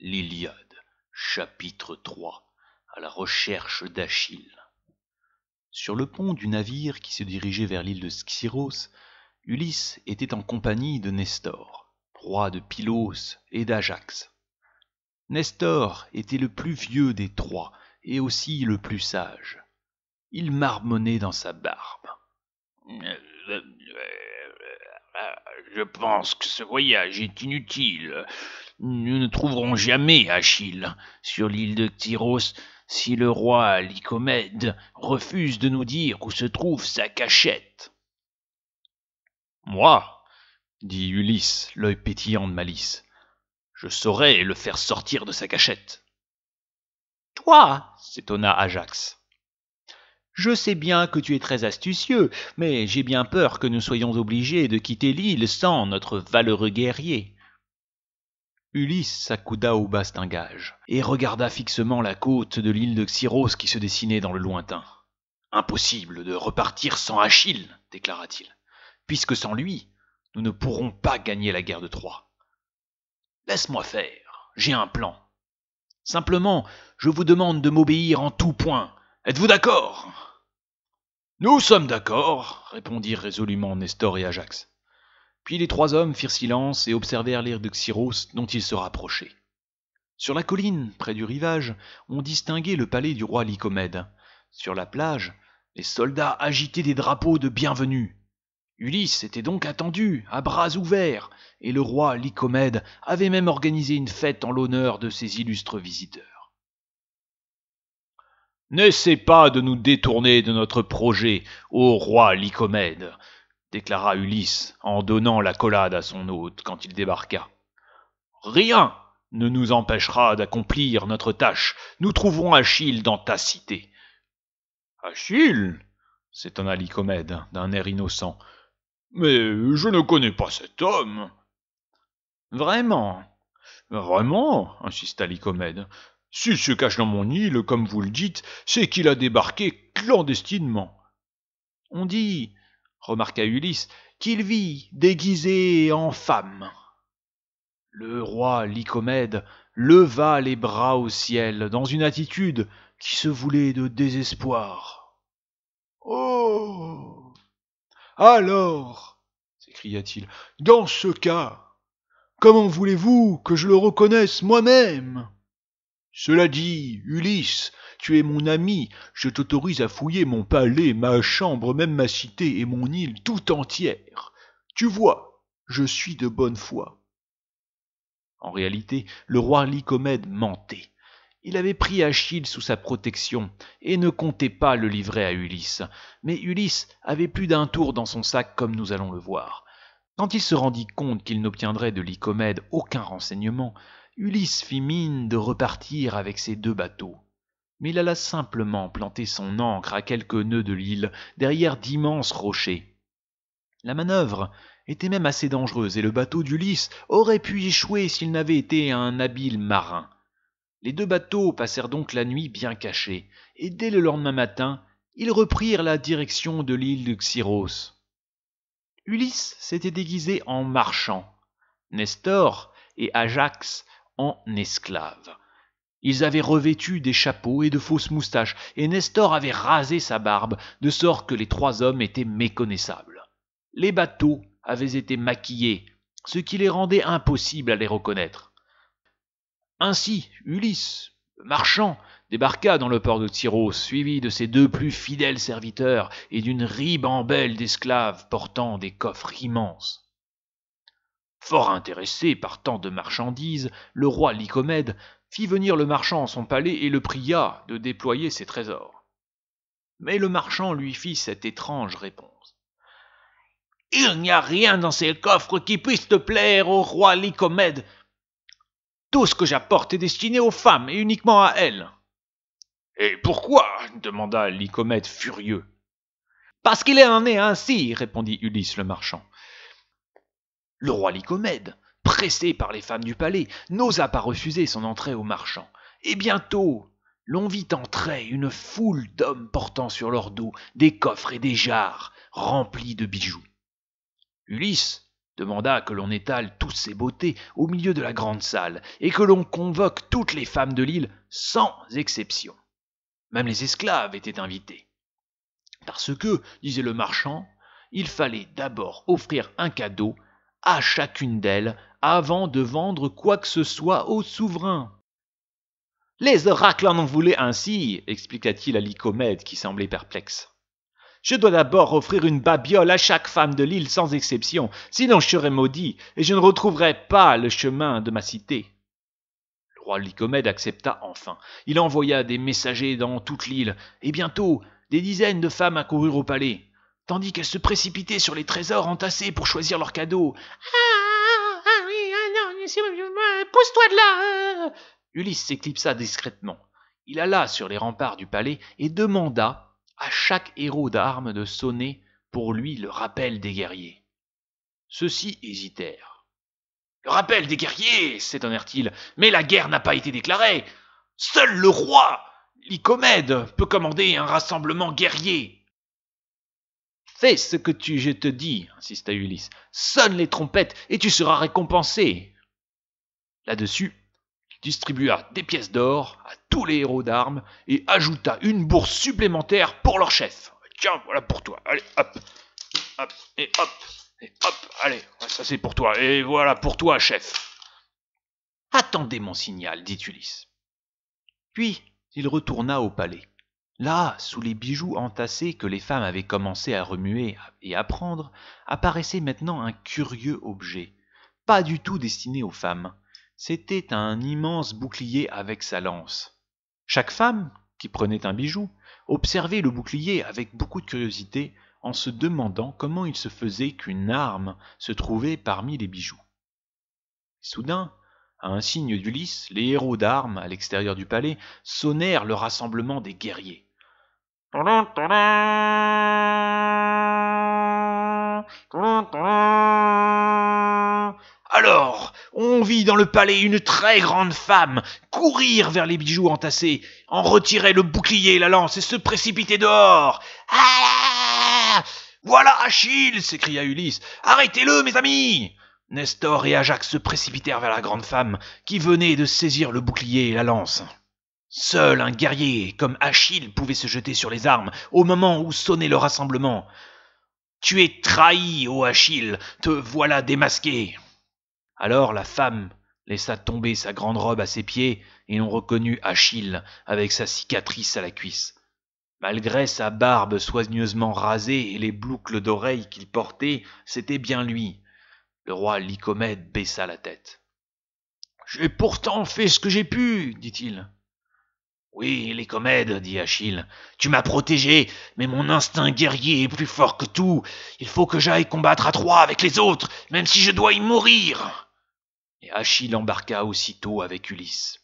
l'Iliade, chapitre 3, à la recherche d'Achille. Sur le pont du navire qui se dirigeait vers l'île de Scyros, Ulysse était en compagnie de Nestor, roi de Pylos et d'Ajax. Nestor était le plus vieux des trois et aussi le plus sage. Il marmonnait dans sa barbe. Je pense que ce voyage est inutile. Nous ne trouverons jamais Achille sur l'île de Tyros si le roi Lycomède refuse de nous dire où se trouve sa cachette. Moi, dit Ulysse, l'œil pétillant de malice, je saurai le faire sortir de sa cachette. Toi s'étonna Ajax. Je sais bien que tu es très astucieux, mais j'ai bien peur que nous soyons obligés de quitter l'île sans notre valeureux guerrier. Ulysse s'accouda au bastingage et regarda fixement la côte de l'île de Xyros qui se dessinait dans le lointain. Impossible de repartir sans Achille, déclara-t-il, puisque sans lui, nous ne pourrons pas gagner la guerre de Troie. Laisse-moi faire, j'ai un plan. Simplement, je vous demande de m'obéir en tout point. Êtes-vous d'accord Nous sommes d'accord, répondirent résolument Nestor et Ajax. Puis les trois hommes firent silence et observèrent l'air de Xyros dont ils se rapprochaient. Sur la colline, près du rivage, on distinguait le palais du roi Lycomède. Sur la plage, les soldats agitaient des drapeaux de bienvenue. Ulysse était donc attendu, à bras ouverts, et le roi Lycomède avait même organisé une fête en l'honneur de ses illustres visiteurs. N'essaie pas de nous détourner de notre projet, ô roi Lycomède déclara Ulysse en donnant la collade à son hôte quand il débarqua. Rien ne nous empêchera d'accomplir notre tâche. Nous trouverons Achille dans ta cité. Achille s'étonna Lycomède d'un air innocent. Mais je ne connais pas cet homme. Vraiment Vraiment insista Lycomède. S'il se cache dans mon île, comme vous le dites, c'est qu'il a débarqué clandestinement. On dit remarqua Ulysse, qu'il vit déguisé en femme. Le roi Lycomède leva les bras au ciel dans une attitude qui se voulait de désespoir. Oh Alors s'écria-t-il, dans ce cas, comment voulez-vous que je le reconnaisse moi-même cela dit, Ulysse, tu es mon ami, je t'autorise à fouiller mon palais, ma chambre, même ma cité et mon île tout entière. Tu vois, je suis de bonne foi. En réalité, le roi Lycomède mentait. Il avait pris Achille sous sa protection et ne comptait pas le livrer à Ulysse. Mais Ulysse avait plus d'un tour dans son sac comme nous allons le voir. Quand il se rendit compte qu'il n'obtiendrait de Lycomède aucun renseignement, ulysse fit mine de repartir avec ses deux bateaux mais il alla simplement planter son ancre à quelques nœuds de l'île derrière d'immenses rochers la manœuvre était même assez dangereuse et le bateau d'ulysse aurait pu échouer s'il n'avait été un habile marin les deux bateaux passèrent donc la nuit bien cachés et dès le lendemain matin ils reprirent la direction de l'île de Xyros. Ulysse s'était déguisé en marchand. Nestor et Ajax en esclaves. Ils avaient revêtu des chapeaux et de fausses moustaches, et Nestor avait rasé sa barbe, de sorte que les trois hommes étaient méconnaissables. Les bateaux avaient été maquillés, ce qui les rendait impossibles à les reconnaître. Ainsi, Ulysse, marchand, débarqua dans le port de Tyros, suivi de ses deux plus fidèles serviteurs et d'une ribambelle d'esclaves portant des coffres immenses. Fort intéressé par tant de marchandises, le roi Lycomède fit venir le marchand en son palais et le pria de déployer ses trésors. Mais le marchand lui fit cette étrange réponse. Il n'y a rien dans ces coffres qui puisse te plaire, au roi Lycomède. Tout ce que j'apporte est destiné aux femmes et uniquement à elles. Et pourquoi demanda Lycomède furieux. Parce qu'il en est ainsi, répondit Ulysse le marchand. Le roi Lycomède, pressé par les femmes du palais, n'osa pas refuser son entrée au marchand. Et bientôt, l'on vit entrer une foule d'hommes portant sur leur dos des coffres et des jarres remplis de bijoux. Ulysse demanda que l'on étale toutes ces beautés au milieu de la grande salle et que l'on convoque toutes les femmes de l'île sans exception. Même les esclaves étaient invités. Parce que, disait le marchand, il fallait d'abord offrir un cadeau à chacune d'elles avant de vendre quoi que ce soit au souverain. Les oracles en ont voulu ainsi, expliqua-t-il à Lycomède qui semblait perplexe. Je dois d'abord offrir une babiole à chaque femme de l'île sans exception, sinon je serai maudit et je ne retrouverai pas le chemin de ma cité. Le roi Lycomède accepta enfin. Il envoya des messagers dans toute l'île, et bientôt des dizaines de femmes accoururent au palais tandis qu'elles se précipitaient sur les trésors entassés pour choisir leurs cadeaux. Ah, ah oui, ah non, pousse-toi de là euh. Ulysse s'éclipsa discrètement. Il alla sur les remparts du palais et demanda à chaque héros d'armes de sonner pour lui le rappel des guerriers. Ceux-ci hésitèrent. Le rappel des guerriers s'étonnèrent-ils, mais la guerre n'a pas été déclarée. Seul le roi, Lycomède, peut commander un rassemblement guerrier. Fais ce que tu, je te dis, insista Ulysse. Sonne les trompettes et tu seras récompensé. Là-dessus, il distribua des pièces d'or à tous les héros d'armes et ajouta une bourse supplémentaire pour leur chef. Tiens, voilà pour toi. Allez, hop, hop, et hop, et hop, allez, ça c'est pour toi. Et voilà pour toi, chef. Attendez mon signal, dit Ulysse. Puis il retourna au palais. Là, sous les bijoux entassés que les femmes avaient commencé à remuer et à prendre, apparaissait maintenant un curieux objet, pas du tout destiné aux femmes. C'était un immense bouclier avec sa lance. Chaque femme, qui prenait un bijou, observait le bouclier avec beaucoup de curiosité en se demandant comment il se faisait qu'une arme se trouvait parmi les bijoux. Soudain, à un signe d'Ulysse, les héros d'armes à l'extérieur du palais sonnèrent le rassemblement des guerriers. Alors, on vit dans le palais une très grande femme, courir vers les bijoux entassés, en retirer le bouclier et la lance et se précipiter dehors. voilà Achille s'écria Ulysse. Arrêtez-le, mes amis Nestor et Ajax se précipitèrent vers la grande femme, qui venait de saisir le bouclier et la lance. Seul un guerrier comme Achille pouvait se jeter sur les armes au moment où sonnait le rassemblement. Tu es trahi, ô Achille, te voilà démasqué. Alors la femme laissa tomber sa grande robe à ses pieds, et l'on reconnut Achille avec sa cicatrice à la cuisse. Malgré sa barbe soigneusement rasée et les boucles d'oreilles qu'il portait, c'était bien lui. Le roi Lycomède baissa la tête. J'ai pourtant fait ce que j'ai pu, dit-il. Oui, les comèdes, dit Achille, tu m'as protégé, mais mon instinct guerrier est plus fort que tout. Il faut que j'aille combattre à trois avec les autres, même si je dois y mourir. Et Achille embarqua aussitôt avec Ulysse.